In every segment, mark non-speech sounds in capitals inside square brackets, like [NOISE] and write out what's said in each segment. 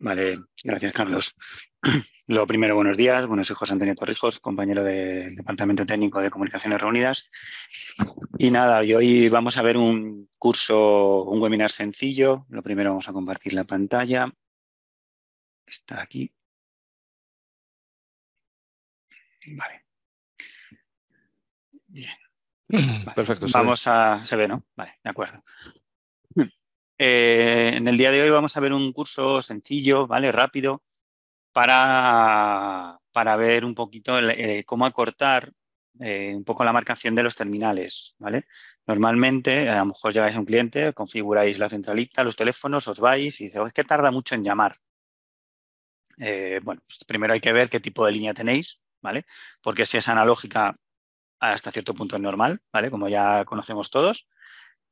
Vale, gracias Carlos. [CLEARS THROAT] Lo primero, buenos días. Buenos hijos, Antonio Torrijos, compañero del Departamento Técnico de Comunicaciones Reunidas. Y nada, y hoy vamos a ver un curso, un webinar sencillo. Lo primero vamos a compartir la pantalla. Está aquí. Vale. Bien. [CLEARS THROAT] Perfecto. Vamos a... Se ve, ¿no? Vale, de acuerdo. Eh, en el día de hoy vamos a ver un curso sencillo, ¿vale? Rápido, para, ver un poquito eh, cómo acortar eh, un poco la marcación de los terminales, ¿vale? Normalmente, a lo mejor llegáis a un cliente, configuráis la centralita, los teléfonos, os vais y dices, oh, que tarda mucho en llamar. bueno, pues primero hay que ver qué tipo de línea tenéis, ¿vale? Porque si es analógica, hasta cierto punto es normal, ¿vale? Como ya conocemos todos.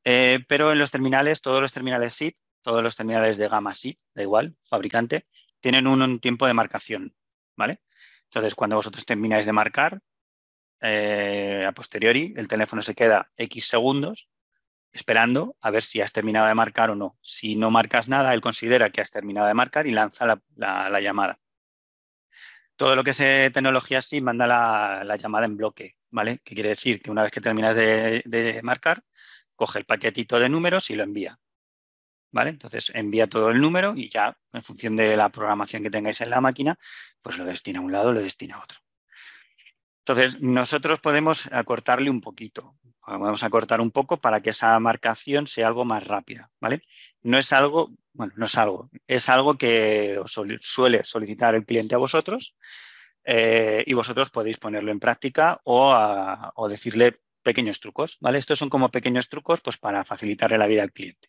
Eh, pero en los terminales, todos los terminales SIP, todos los terminales de gama SIP, da igual, fabricante, tienen un, tiempo de marcación, ¿vale? Entonces, cuando vosotros termináis de marcar, eh, a posteriori, el teléfono se queda X segundos esperando a ver si has terminado de marcar o no. Si no marcas nada, él considera que has terminado de marcar y lanza la, llamada. Todo lo que es eh, tecnología SIP manda la, llamada en bloque, ¿vale? Que quiere decir que una vez que terminas de marcar, coge el paquetito de números y lo envía. ¿Vale? Entonces envía todo el número y ya en función de la programación que tengáis en la máquina, pues lo destina a un lado, lo destina a otro. Entonces, nosotros podemos acortarle un poquito, vamos a acortar un poco para que esa marcación sea algo más rápida, ¿vale? No es algo, bueno, no es algo, es algo que suele solicitar el cliente a vosotros eh, y vosotros podéis ponerlo en práctica o, o decirle pequeños trucos, ¿vale? Estos son como pequeños trucos pues, para facilitarle la vida al cliente.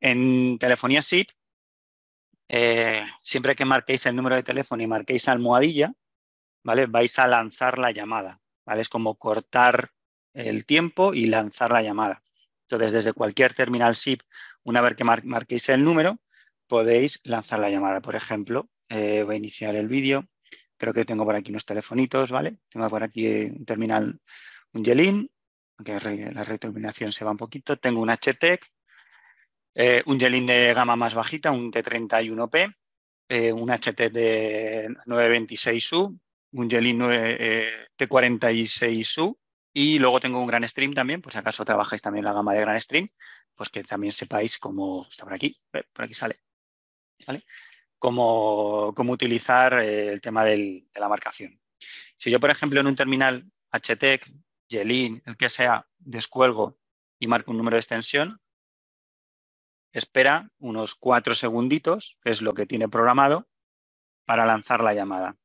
En telefonía SIP, eh, siempre que marquéis el número de teléfono y marquéis almohadilla, ¿vale? Vais a lanzar la llamada, ¿vale? Es como cortar el tiempo y lanzar la llamada. Entonces, desde cualquier terminal SIP, una vez que marquéis el número, podéis lanzar la llamada. Por ejemplo, eh, voy a iniciar el vídeo. Creo que tengo por aquí unos telefonitos, ¿vale? Tengo por aquí un terminal un Yelin, aunque la retroiluminación se va un poquito, tengo un HTEC, eh, un Yelin de gama más bajita, un T31P, eh, un HT de 926U, un Yelin eh, T46U, y luego tengo un Gran Stream también, pues acaso trabajáis también la gama de Gran Stream, pues que también sepáis cómo está por aquí, por aquí sale, Cómo, utilizar el tema de la marcación. Si yo, por ejemplo, en un terminal HTEC Yelin, el que sea, descuelgo y marco un número de extensión, espera unos cuatro segunditos, que es lo que tiene programado, para lanzar la llamada.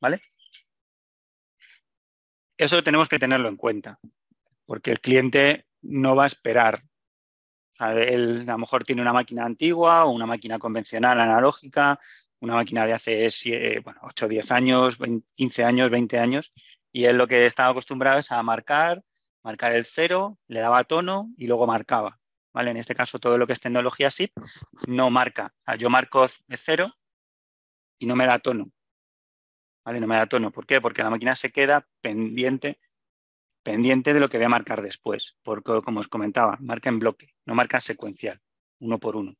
¿Vale? Eso tenemos que tenerlo en cuenta, porque el cliente no va a esperar. A él a lo mejor tiene una máquina antigua o una máquina convencional analógica, una máquina de hace 8 o 10 años, 15 años, 20 años, y él lo que estaba acostumbrado es a marcar, marcar el cero, le daba tono y luego marcaba. ¿vale? En este caso, todo lo que es tecnología SIP no marca. yo marco cero y no me da tono. ¿Vale? No me da tono. ¿Por qué? Porque la máquina se queda pendiente, pendiente de lo que voy a marcar después. Porque, como os comentaba, marca en bloque, no marca secuencial, uno por uno.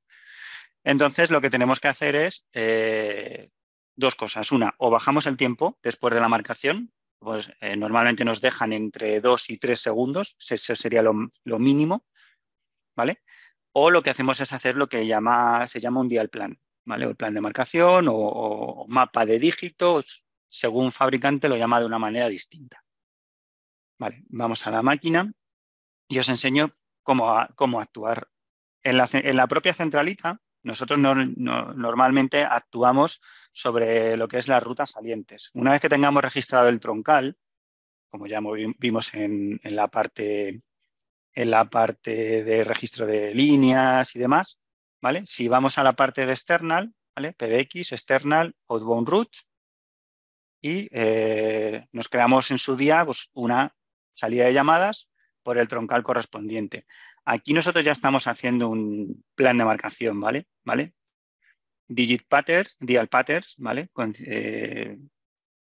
Entonces, lo que tenemos que hacer es eh, dos cosas. Una, o bajamos el tiempo después de la marcación, pues, eh, normalmente nos dejan entre 2 y 3 segundos, eso sería lo, mínimo, ¿vale? O lo que hacemos es hacer lo que se llama un dial plan, ¿vale? O el plan de marcación o, mapa de dígitos, según fabricante lo llama de una manera distinta. Vale, vamos a la máquina y os enseño cómo, actuar. En la, propia centralita, nosotros normalmente actuamos sobre lo que es las rutas salientes. Una vez que tengamos registrado el troncal, como ya vimos en, la, parte, en la parte de registro de líneas y demás, ¿vale? Si vamos a la parte de external, ¿vale? PBX, external, outbound route, y eh, nos creamos en su día pues, una salida de llamadas por el troncal correspondiente. Aquí nosotros ya estamos haciendo un plan de marcación, ¿vale? ¿Vale? digit patterns, dial patterns, ¿vale? Eh,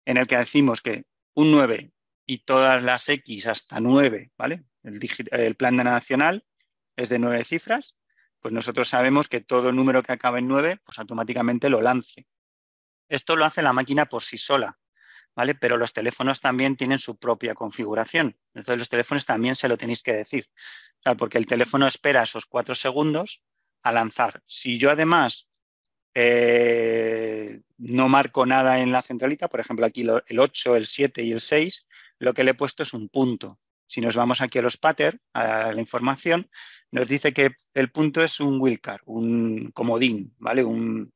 en el que decimos que un 9 y todas las X hasta 9, ¿vale? El, plan de nacional es de 9 cifras, pues nosotros sabemos que todo número que acabe en 9, pues automáticamente lo lance. Esto lo hace la máquina por sí sola, ¿vale? Pero los teléfonos también tienen su propia configuración. Entonces los teléfonos también se lo tenéis que decir, porque el teléfono espera esos 4 segundos a lanzar. Si yo además eh, no marco nada en la centralita, por ejemplo, aquí el 8, el 7 y el 6, lo que le he puesto es un punto. Si nos vamos aquí a los patterns, a la información, nos dice que el punto es un wildcard, un comodín, ¿vale? Un,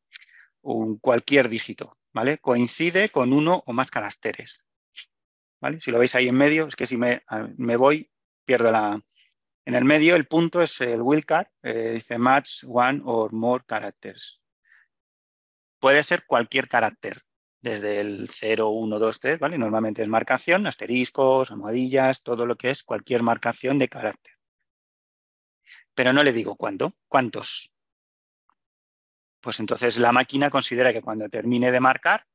cualquier dígito, ¿vale? Coincide con uno o más caracteres, ¿vale? Si lo veis ahí en medio, es que si me, voy, pierdo la... En el medio, el punto es el wildcard, eh, dice match one or more characters, puede ser cualquier carácter, desde el 0, 1, 2, 3, ¿vale? Normalmente es marcación, asteriscos, almohadillas, todo lo que es cualquier marcación de carácter. Pero no le digo cuándo, cuántos. Pues entonces la máquina considera que cuando termine de marcar,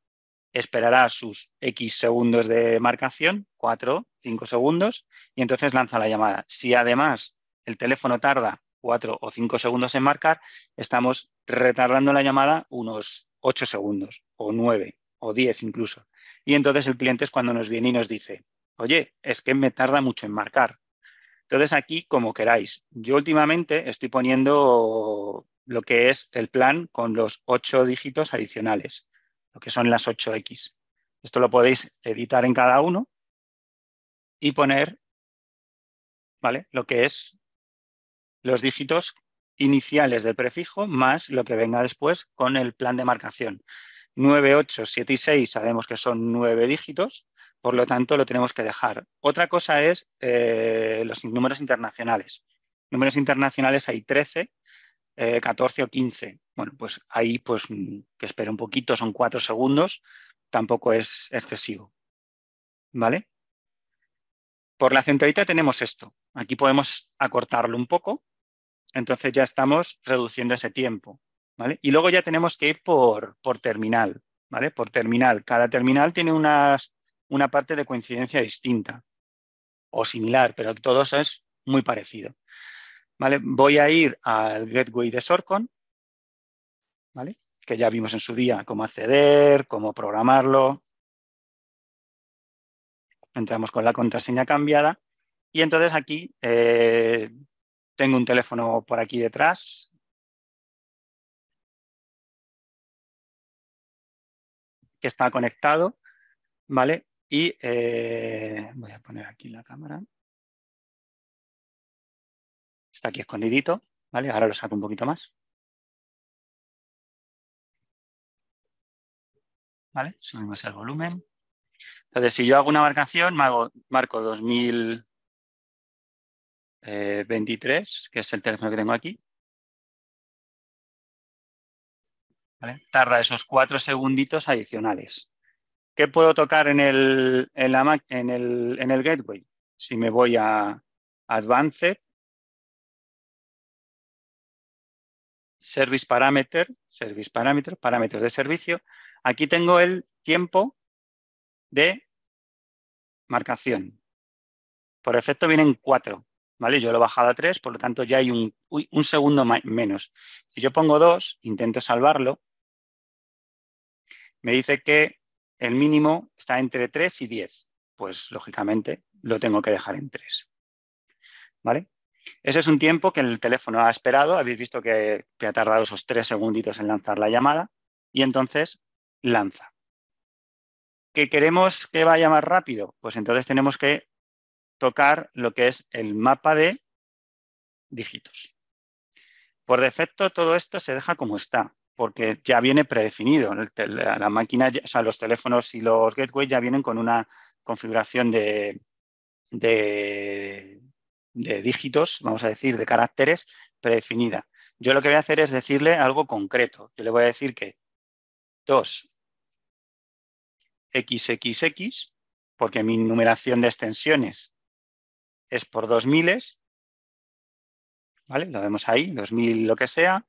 esperará sus X segundos de marcación, 4, 5 segundos, y entonces lanza la llamada. Si además el teléfono tarda 4 o 5 segundos en marcar, estamos retardando la llamada unos 8 segundos o 9 o 10 incluso. Y entonces el cliente es cuando nos viene y nos dice, oye, es que me tarda mucho en marcar. Entonces aquí, como queráis, yo últimamente estoy poniendo lo que es el plan con los ocho dígitos adicionales, lo que son las 8X. Esto lo podéis editar en cada uno y poner ¿vale? lo que es los dígitos iniciales del prefijo más lo que venga después con el plan de marcación. 9, 8, 7 y 6 sabemos que son 9 dígitos, por lo tanto lo tenemos que dejar. Otra cosa es eh, los números internacionales. Números internacionales hay 13, 14 eh, o 15. Bueno, pues ahí pues que espero un poquito, son 4 segundos, tampoco es excesivo. ¿Vale? Por la centralita tenemos esto. Aquí podemos acortarlo un poco entonces ya estamos reduciendo ese tiempo. ¿vale? Y luego ya tenemos que ir por, terminal, ¿vale? Por terminal. Cada terminal tiene una parte de coincidencia distinta o similar, pero todos es muy parecido. ¿Vale? Voy a ir al gateway de Sorcon, ¿vale? que ya vimos en su día cómo acceder, cómo programarlo. Entramos con la contraseña cambiada y entonces aquí eh, tengo un teléfono por aquí detrás. que está conectado, ¿vale? Y eh, voy a poner aquí la cámara. Está aquí escondidito, ¿vale? Ahora lo saco un poquito más. ¿Vale? Subimos el volumen. Entonces, si yo hago una marcación, marco, marco 2000, 23, eh, que es el teléfono que tengo aquí. Tarda esos cuatro segunditos adicionales. ¿Qué puedo tocar en el, en, la, en, el, en el, gateway? Si me voy a Advanced, Service Parameter, Service Parameter, parámetros de servicio, aquí tengo el tiempo de marcación. Por efecto vienen cuatro. ¿vale? Yo lo he bajado a 3, por lo tanto ya hay un, segundo menos. Si yo pongo 2, intento salvarlo, me dice que el mínimo está entre 3 y 10. Pues lógicamente lo tengo que dejar en 3. ¿Vale? Ese es un tiempo que el teléfono ha esperado, habéis visto que, ha tardado esos 3 segunditos en lanzar la llamada y entonces lanza. ¿Que queremos que vaya más rápido? Pues entonces tenemos que tocar lo que es el mapa de dígitos. Por defecto, todo esto se deja como está, porque ya viene predefinido. La máquina, o sea, los teléfonos y los gateways ya vienen con una configuración de, de dígitos, vamos a decir, de caracteres predefinida. Yo lo que voy a hacer es decirle algo concreto. Yo le voy a decir que 2 XXX, porque mi numeración de extensiones es por 2000, ¿vale? Lo vemos ahí, 2000 lo que sea.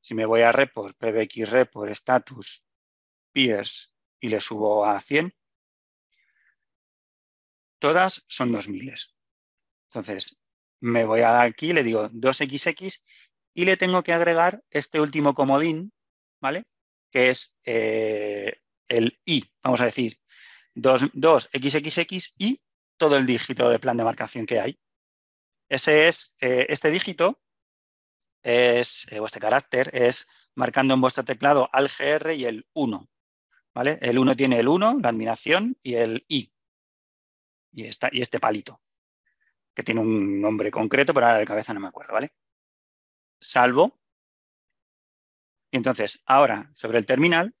Si me voy a report, pbx report, status, peers y le subo a 100, todas son 2000. Entonces, me voy aquí, le digo 2xx y le tengo que agregar este último comodín, ¿vale? Que es eh, el i, vamos a decir, 2, xxx y todo el dígito de plan de marcación que hay. Ese es, eh, este dígito es, Vuestro eh, este carácter es marcando en vuestro teclado al GR y el 1. ¿vale? El 1 tiene el 1, la admiración, y el I. Y, y este palito, que tiene un nombre concreto, pero ahora de cabeza no me acuerdo, ¿vale? Salvo. Y entonces, ahora, sobre el terminal,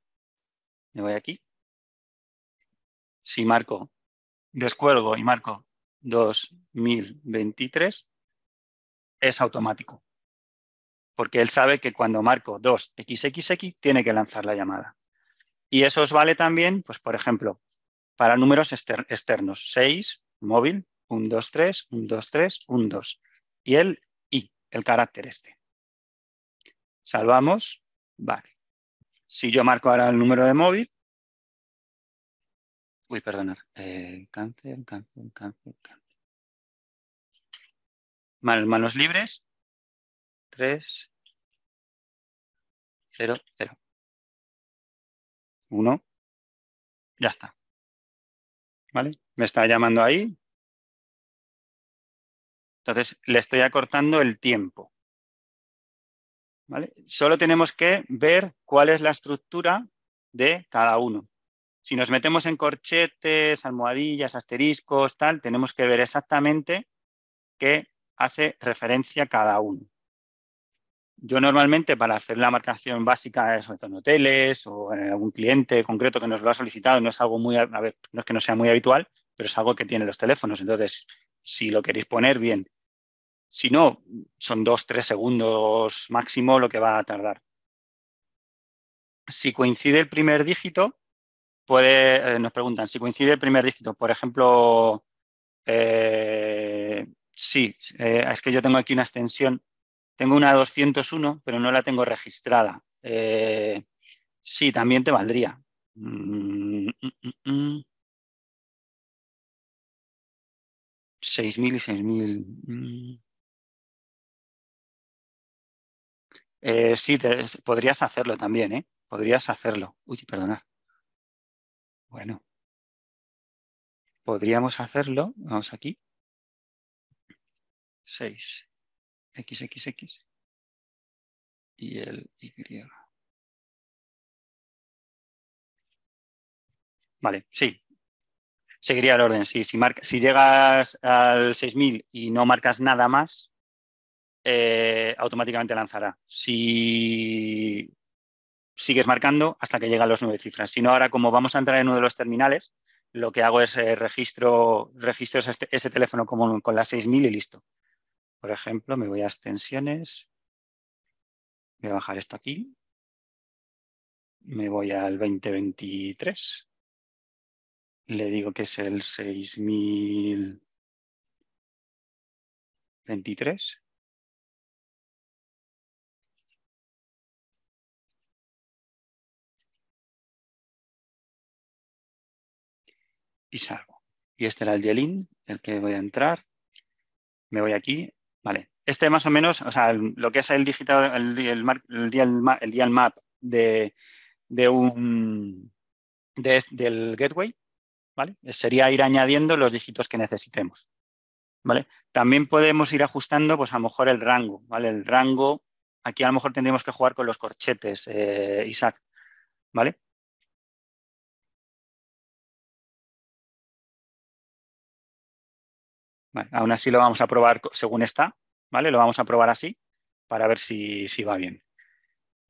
me voy aquí. Si marco descuelgo y marco 2023, es automático. Porque él sabe que cuando marco 2xxx tiene que lanzar la llamada. Y eso os vale también, pues por ejemplo, para números externos, 6, móvil, 1, 2, 3, 1, 2, 3, 1, 2. Y el I, el carácter este. Salvamos, vale. Si yo marco ahora el número de móvil, Uy, perdonar. Eh, cáncer, cáncer, cáncer, cáncer. Manos, libres. 3, 0, 0. 1. Ya está. ¿Vale? Me está llamando ahí. Entonces, le estoy acortando el tiempo. ¿Vale? Solo tenemos que ver cuál es la estructura de cada uno. Si nos metemos en corchetes, almohadillas, asteriscos, tal, tenemos que ver exactamente qué hace referencia cada uno. Yo normalmente para hacer la marcación básica, sobre todo en hoteles o en algún cliente concreto que nos lo ha solicitado, no es algo muy, a es que no sea muy habitual, pero es algo que tienen los teléfonos. Entonces, si lo queréis poner bien, si no, son dos, tres segundos máximo lo que va a tardar. Si coincide el primer dígito, puede, eh, nos preguntan si coincide el primer dígito. Por ejemplo, eh, sí, eh, es que yo tengo aquí una extensión, tengo una 201, pero no la tengo registrada. sí, también te valdría. 6.000 mm, mm, mm, y 6.000. sí, podrías hacerlo también, ¿eh? Podrías hacerlo. Uy, perdonad. Bueno, podríamos hacerlo, vamos aquí, 6, xxx y el y. Vale, sí. Seguiría el orden. Sí, si, llegas al 6000 y no marcas nada más, eh, automáticamente lanzará. Si sigues marcando hasta que llegan los nueve cifras. Si no, ahora como vamos a entrar en uno de los terminales, lo que hago es eh, registro, registro ese, teléfono como, con la 6000 y listo. Por ejemplo, me voy a extensiones, voy a bajar esto aquí, me voy al 2023, le digo que es el 6023 y salgo. Y este era el yelin, el que voy a entrar. Me voy aquí. Vale. Este más o menos, o sea, lo que es el digital, el, el, el, dial, map de, de un del gateway, ¿vale? Sería ir añadiendo los dígitos que necesitemos. ¿Vale? También podemos ir ajustando, pues a lo mejor el rango, ¿vale? El rango, aquí a lo mejor tendríamos que jugar con los corchetes, eh, Isaac, ¿vale? aún así lo vamos a probar según está, ¿vale? Lo vamos a probar así para ver si, si va bien.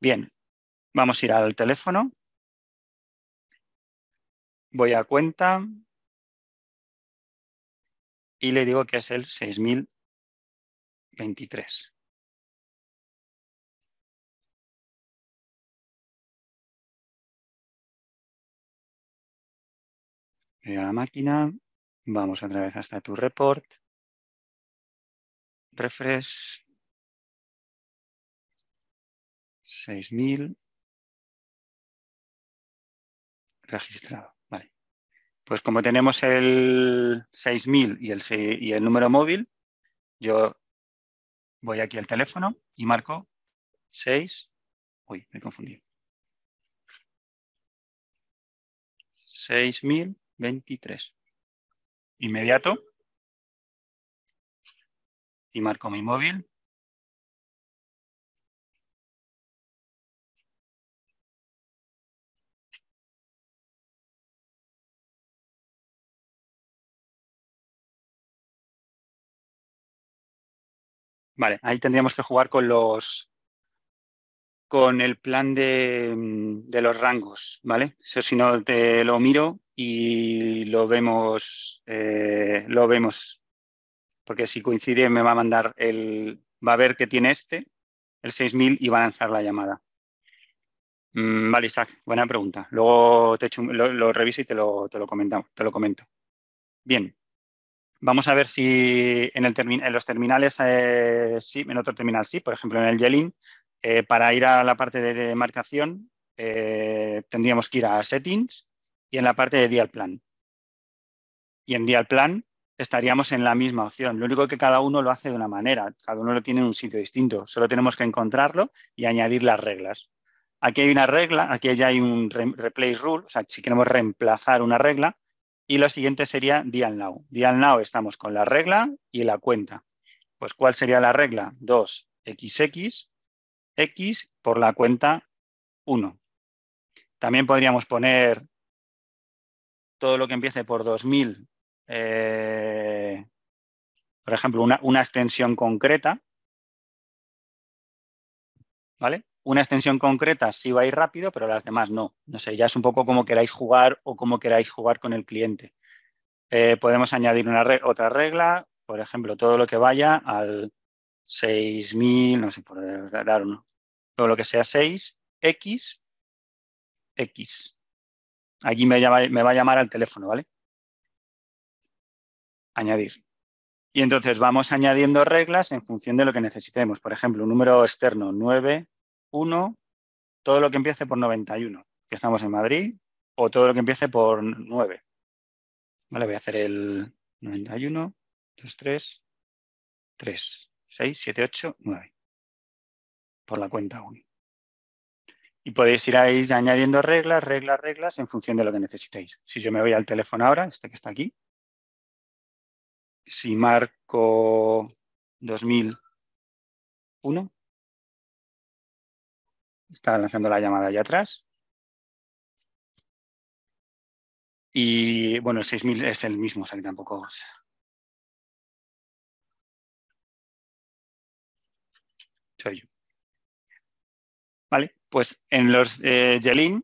Bien, vamos a ir al teléfono. Voy a cuenta y le digo que es el 6023. Voy a la máquina, vamos otra vez hasta tu report refresh. 6000. Registrado. Vale. Pues como tenemos el 6000 y el, y el número móvil, yo voy aquí al teléfono y marco 6. Uy, me confundí. 6023. Inmediato y marco mi móvil. Vale, ahí tendríamos que jugar con los con el plan de, mm, de los rangos, ¿vale? Eso si no te lo miro y lo vemos, eh, lo vemos porque si coincide me va a mandar el, va a ver que tiene este, el 6000 y va a lanzar la llamada. Mm, vale, Isaac, buena pregunta. Luego lo, reviso y te lo, te lo, comentamos, te lo comento. Bien, vamos a ver si en, el en los terminales, eh, sí, en otro terminal sí, por ejemplo en el Yelin, eh, para ir a la parte de marcación, eh, tendríamos que ir a Settings y en la parte de Dial Plan. Y en Dial Plan estaríamos en la misma opción. Lo único que cada uno lo hace de una manera, cada uno lo tiene en un sitio distinto. Solo tenemos que encontrarlo y añadir las reglas. Aquí hay una regla, aquí ya hay un replace rule, o sea, si queremos reemplazar una regla, y lo siguiente sería dial now. Dial now estamos con la regla y la cuenta. Pues, ¿cuál sería la regla? 2xx, x por la cuenta 1. También podríamos poner todo lo que empiece por 2000 eh, por ejemplo, una, extensión concreta. ¿Vale? Una extensión concreta sí va a ir rápido, pero las demás no. No sé, ya es un poco como queráis jugar o como queráis jugar con el cliente. Eh, podemos añadir una otra regla, por ejemplo, todo lo que vaya al 6000, no sé, por dar uno, todo lo que sea 6, X, X. Aquí me va a llamar al teléfono, ¿vale? añadir. Y entonces vamos añadiendo reglas en función de lo que necesitemos. Por ejemplo, un número externo 9, 1, todo lo que empiece por 91, que estamos en Madrid, o todo lo que empiece por 9. voy a hacer el 91, 2, 3, 3, 6, 7, 8, 9. Por la cuenta 1. Y podéis ir ahí añadiendo reglas, reglas, reglas en función de lo que necesitéis. Si yo me voy al teléfono ahora, este que está aquí, si marco 2001, está lanzando la llamada allá atrás. Y bueno, el 6000 es el mismo, o sea que tampoco. Soy yo. Vale, pues en los eh, Yelin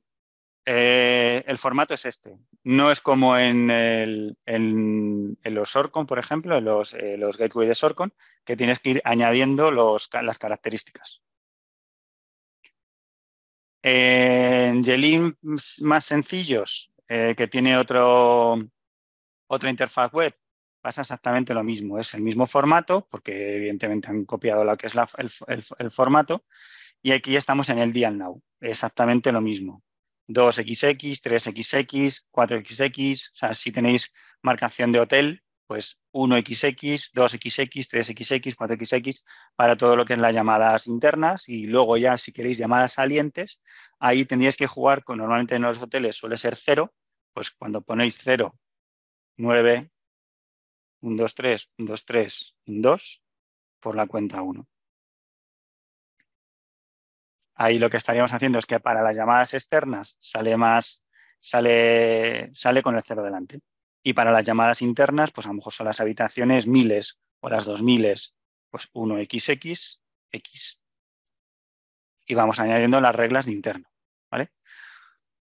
eh, el formato es este. No es como en, los Sorcon, por ejemplo, en los, eh, gateways gateway de Sorcon, que tienes que ir añadiendo las características. En Jelin más sencillos, eh, que tiene otra interfaz web, pasa exactamente lo mismo. Es el mismo formato, porque evidentemente han copiado lo que es el, el formato, y aquí estamos en el Dial Now. Exactamente lo mismo. 2XX, 3XX, 4XX, o sea, si tenéis marcación de hotel, pues 1XX, 2XX, 3XX, 4XX para todo lo que es las llamadas internas y luego ya si queréis llamadas salientes, ahí tendríais que jugar con normalmente en los hoteles suele ser 0, pues cuando ponéis 0, 9, 1, 2, 3, 1, 2, 3, 2 por la cuenta 1. Ahí lo que estaríamos haciendo es que para las llamadas externas sale más, sale, sale con el cero delante. Y para las llamadas internas, pues a lo mejor son las habitaciones miles o las dos miles, pues 1 xxx x. Y vamos añadiendo las reglas de interno. ¿vale?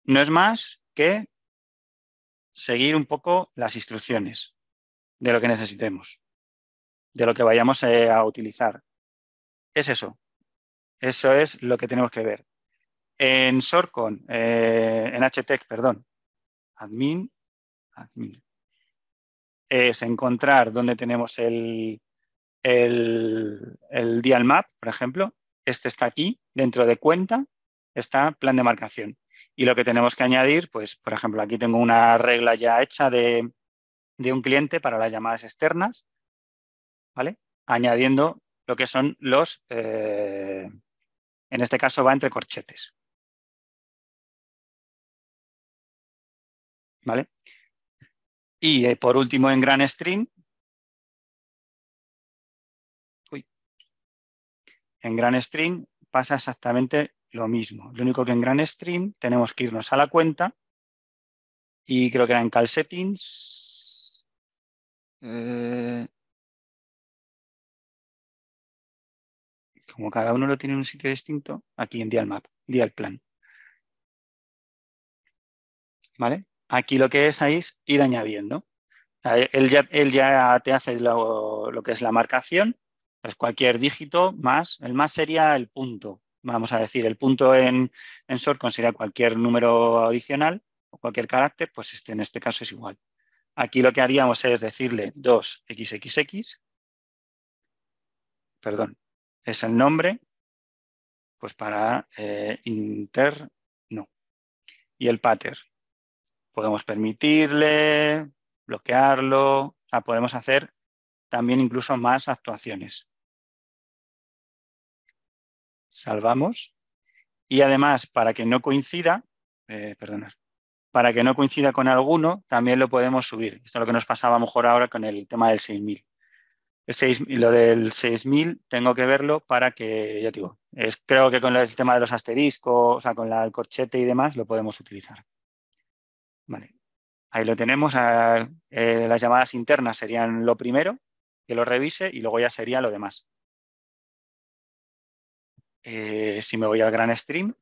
No es más que seguir un poco las instrucciones de lo que necesitemos, de lo que vayamos eh, a utilizar. Es eso, eso es lo que tenemos que ver. En Sorcon, eh, en HTEC, perdón, admin, admin, es encontrar dónde tenemos el, dial map, por ejemplo. Este está aquí, dentro de cuenta está plan de marcación. Y lo que tenemos que añadir, pues, por ejemplo, aquí tengo una regla ya hecha de, un cliente para las llamadas externas, ¿vale? Añadiendo lo que son los, eh, en este caso va entre corchetes. ¿Vale? Y eh, por último, en gran stream. Uy, en gran stream pasa exactamente lo mismo. Lo único que en gran stream tenemos que irnos a la cuenta y creo que era en call settings. Eh, como cada uno lo tiene en un sitio distinto, aquí en Dial Map, Plan. ¿Vale? Aquí lo que es ahí es ir añadiendo. Él ya, te hace lo, que es la marcación, es pues cualquier dígito más, el más sería el punto, vamos a decir, el punto en, en Sor sería cualquier número adicional o cualquier carácter, pues este, en este caso es igual. Aquí lo que haríamos es decirle 2xxx, perdón, es el nombre, pues para eh, inter, no. Y el pater. Podemos permitirle, bloquearlo, podemos hacer también incluso más actuaciones. Salvamos. Y además, para que no coincida, eh, para que no coincida con alguno, también lo podemos subir. Esto es lo que nos pasaba mejor ahora con el tema del 6000 lo del 6000 tengo que verlo para que, ya digo, creo que con el tema de los asteriscos, o sea, con el corchete y demás, lo podemos utilizar. Vale, ahí lo tenemos. Eh, las llamadas internas serían lo primero, que lo revise, y luego ya sería lo demás. Eh, si me voy al gran stream,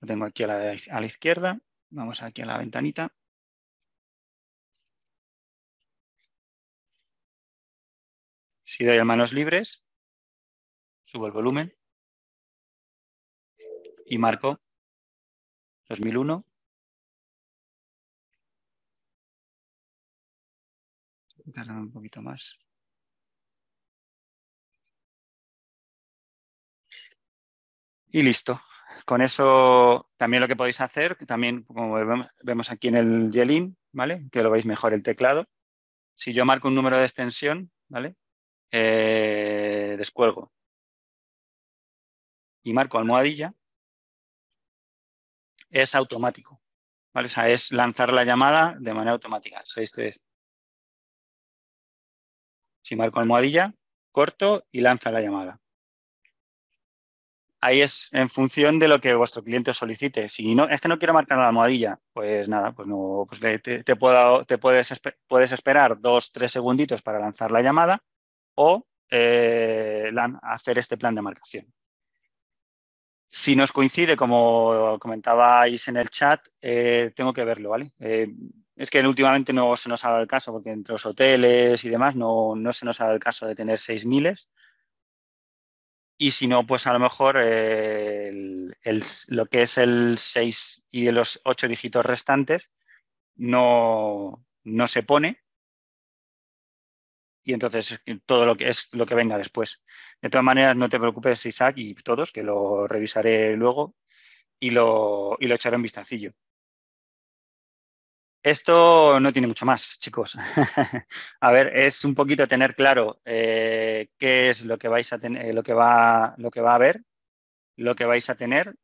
lo tengo aquí a la izquierda, vamos aquí a la ventanita. Si doy a manos libres, subo el volumen y marco 2001. Tardando un poquito más. Y listo. Con eso también lo que podéis hacer, también como vemos aquí en el Yelin, ¿vale? Que lo veis mejor el teclado. Si yo marco un número de extensión, ¿vale? Eh, descuelgo y marco almohadilla, es automático. ¿vale? es lanzar la llamada de manera automática. 6 Si marco almohadilla, corto y lanza la llamada. Ahí es en función de lo que vuestro cliente solicite. Si no, es que no quiero marcar la almohadilla, pues nada, pues no, pues te, puedes, puedes esperar dos, tres segunditos para lanzar la llamada o eh, hacer este plan de marcación. Si nos coincide, como comentabais en el chat, eh, tengo que verlo, ¿vale? Eh, es que últimamente no se nos ha dado el caso, porque entre los hoteles y demás no, se nos ha dado el caso de tener 6.000. Y si no, pues a lo mejor lo que es el 6 y los 8 dígitos restantes no se pone y entonces todo lo que es lo que venga después. De todas maneras, no te preocupes, Isaac, y todos, que lo revisaré luego y lo, echaré en vistacillo. Esto no tiene mucho más, chicos. [LAUGHS] a ver, es un poquito tener claro eh, qué es lo que vais a tener, eh, lo que va, lo que va a haber, lo que vais a tener,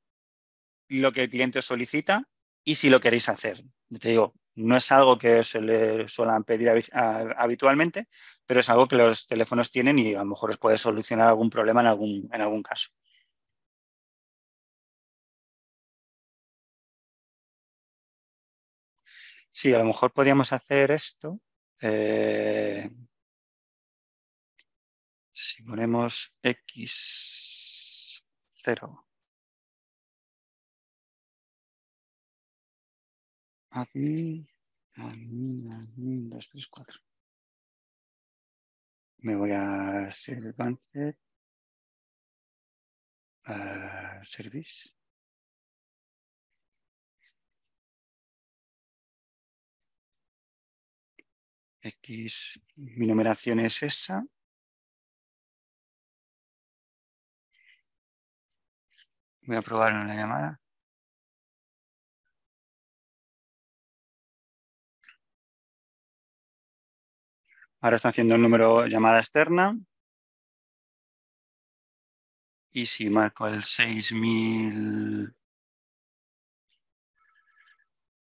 lo que el cliente solicita y si lo queréis hacer. Te digo, no es algo que se le suelen pedir habitualmente, pero es algo que los teléfonos tienen y a lo mejor os puede solucionar algún problema en algún, en algún caso. Sí, a lo mejor podríamos hacer esto. Eh, si ponemos X0. Admin, admin, admin, 2, 3, 4 me voy a banquet a Service. X, mi numeración es esa. Voy a probar una llamada. Ahora está haciendo el número llamada externa. Y si marco el 6000...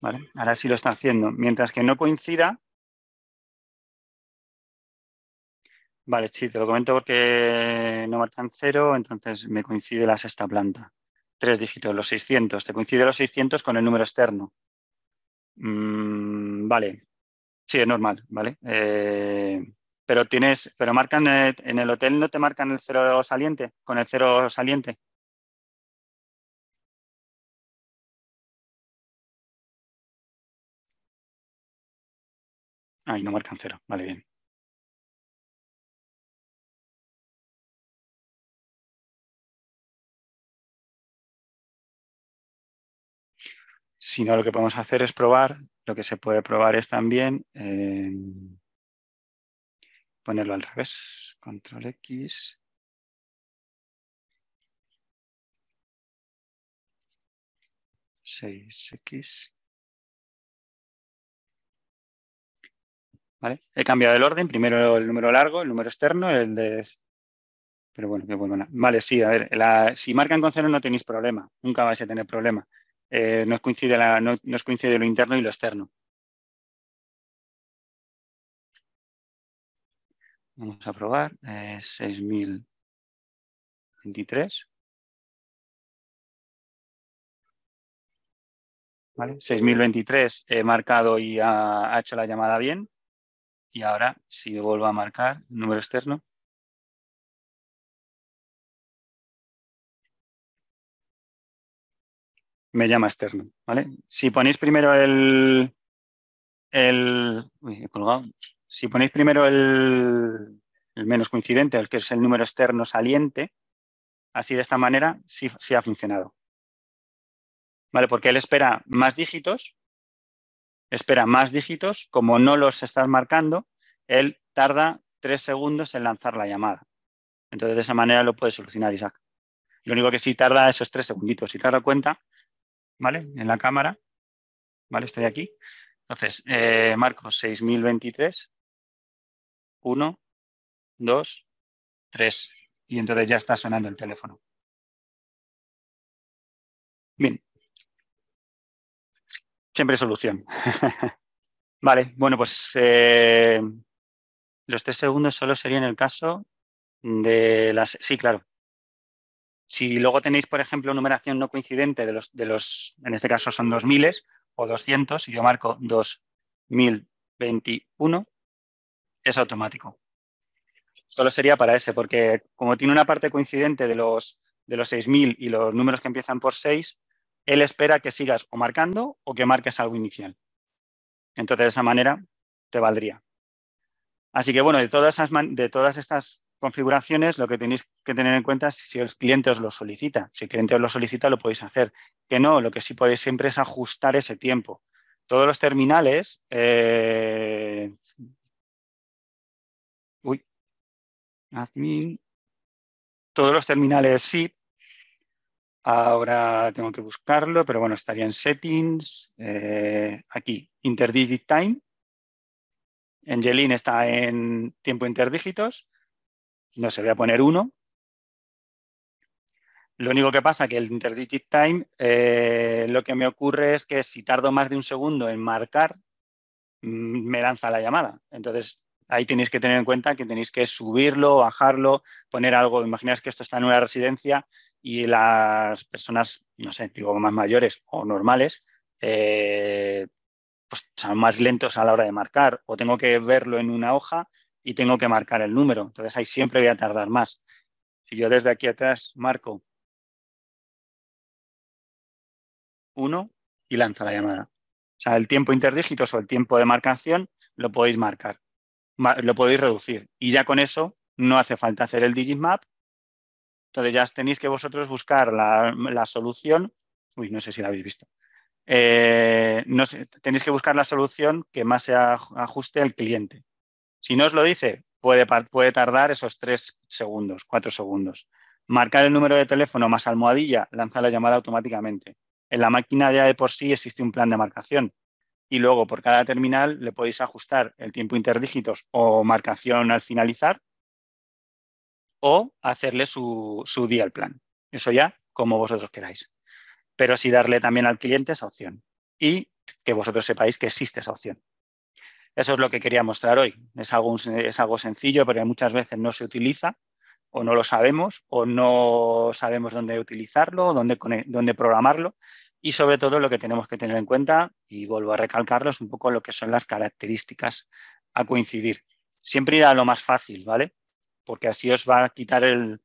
Vale, ahora sí lo está haciendo. Mientras que no coincida... Vale, sí, te lo comento porque no marcan cero, entonces me coincide la sexta planta. Tres dígitos, los 600. Te coincide los 600 con el número externo. Mm, vale, Sí, es normal, ¿vale? Eh, pero tienes, pero marcan eh, en el hotel no te marcan el cero saliente, con el cero saliente. Ahí no marcan cero, vale bien. Si no, lo que podemos hacer es probar lo que se puede probar es también eh, ponerlo al revés. Control X. 6 X. ¿Vale? He cambiado el orden, primero el número largo, el número externo, el de... Pero bueno, que bueno. Vale, sí, a ver, si marcan con cero no tenéis problema, nunca vais a tener problema eh, no, coincide no, coincide lo interno y lo externo. Vamos a probar. Eh, 6023. ¿Vale? 6023 he marcado y ha, ha hecho la llamada bien. Y ahora, si vuelvo a marcar número externo, me llama externo. ¿vale? Si ponéis primero el. el Si ponéis primero el, menos coincidente, el que es el número externo saliente, así de esta manera sí, ha funcionado. ¿Vale? Porque él espera más dígitos, espera más dígitos, como no los estás marcando, él tarda tres segundos en lanzar la llamada. Entonces, de esa manera lo puede solucionar Isaac. Lo único que sí tarda esos tres segunditos. Si te das cuenta, ¿vale? En la cámara, ¿vale? Estoy aquí. Entonces, eh, marco 6023, 1, dos, tres. Y entonces ya está sonando el teléfono. Bien. Siempre solución. [LAUGHS] vale, bueno, pues eh, los tres segundos solo serían el caso de las... Sí, claro. Si luego tenéis, por ejemplo, numeración no coincidente de los, de los en este caso son 2000 o 200, y yo marco 2021, es automático. Solo sería para ese, porque como tiene una parte coincidente de los, de los 6000 y los números que empiezan por 6, él espera que sigas o marcando o que marques algo inicial. Entonces, de esa manera te valdría. Así que bueno, de todas, de todas estas configuraciones, lo que tenéis que tener en cuenta es si el cliente os lo solicita. Si el cliente os lo solicita, lo podéis hacer. Que no, lo que sí podéis siempre es ajustar ese tiempo. Todos los terminales. Eh, uy. Admin. Todos los terminales sí Ahora tengo que buscarlo, pero bueno, estaría en settings. Eh, aquí, interdigit time. Angeline está en tiempo interdígitos no se voy a poner uno. Lo único que pasa es que el interdigit time, eh, lo que me ocurre es que si tardo más de un segundo en marcar, mm, me lanza la llamada. Entonces, ahí tenéis que tener en cuenta que tenéis que subirlo, bajarlo, poner algo. Imaginaos que esto está en una residencia y las personas, no sé, digo más mayores o normales, eh, pues son más lentos a la hora de marcar o tengo que verlo en una hoja y tengo que marcar el número. Entonces ahí siempre voy a tardar más. Si yo desde aquí atrás marco uno y lanza la llamada. O sea, el tiempo interdígitos o el tiempo de marcación lo podéis marcar, lo podéis reducir. Y ya con eso no hace falta hacer el Digimap. Entonces ya tenéis que vosotros buscar la, solución. Uy, no sé si la habéis visto. Eh, no sé, tenéis que buscar la solución que más se ajuste al cliente. Si no os lo dice, puede, tardar esos tres segundos, cuatro segundos. Marcar el número de teléfono más almohadilla lanza la llamada automáticamente. En la máquina ya de e por sí existe un plan de marcación y luego por cada terminal le podéis ajustar el tiempo interdígitos o marcación al finalizar o hacerle su, su día al plan. Eso ya como vosotros queráis. Pero sí darle también al cliente esa opción y que vosotros sepáis que existe esa opción. Eso es lo que quería mostrar hoy. Es algo, es algo sencillo, pero muchas veces no se utiliza o no lo sabemos o no sabemos dónde utilizarlo, dónde, programarlo y sobre todo lo que tenemos que tener en cuenta, y vuelvo a recalcarlo, es un poco lo que son las características a coincidir. Siempre ir a lo más fácil, ¿vale? Porque así os va a quitar el,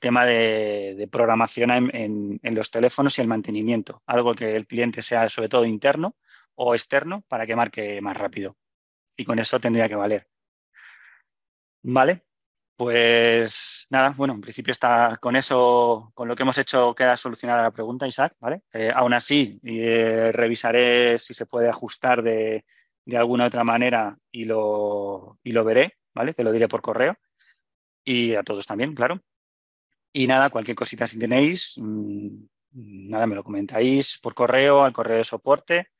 tema de, programación en, los teléfonos y el mantenimiento, algo que el cliente sea sobre todo interno o externo para que marque más rápido y con eso tendría que valer. Vale, pues nada, bueno, en principio está con eso, con lo que hemos hecho queda solucionada la pregunta, Isaac, ¿vale? Eh, aún así, eh, revisaré si se puede ajustar de, alguna otra manera y lo, y lo veré, ¿vale? Te lo diré por correo y a todos también, claro. Y nada, cualquier cosita si tenéis, mm, nada, me lo comentáis por correo, al correo de soporte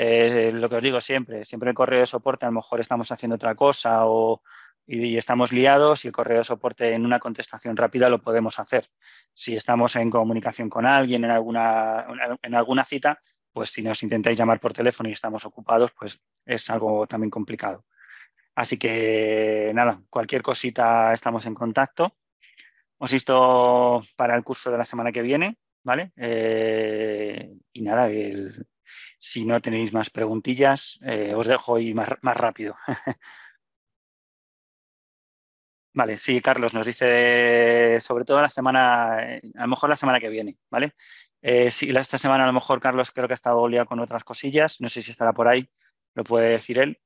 eh, lo que os digo siempre, siempre el correo de soporte a lo mejor estamos haciendo otra cosa o, y, estamos liados y el correo de soporte en una contestación rápida lo podemos hacer. Si estamos en comunicación con alguien en alguna, en alguna cita, pues si nos intentáis llamar por teléfono y estamos ocupados, pues es algo también complicado. Así que nada, cualquier cosita estamos en contacto. Os visto para el curso de la semana que viene, ¿vale? Eh, y nada, el, si no tenéis más preguntillas, eh, os dejo ir más, rápido. [LAUGHS] Vale, sí, Carlos nos dice sobre todo la semana, eh, a lo mejor la semana que viene, ¿vale? Eh, esta semana a lo mejor Carlos creo que ha estado liado con otras cosillas, no sé si estará por ahí, lo puede decir él.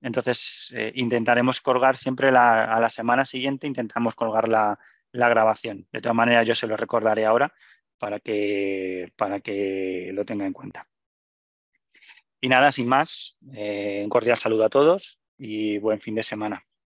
entonces intentaremos colgar siempre a la semana siguiente, intentamos colgar la, la, grabación. De todas maneras yo se lo recordaré ahora para que, para que lo tenga en cuenta. Y nada, sin más, eh, un cordial saludo a todos y buen fin de semana.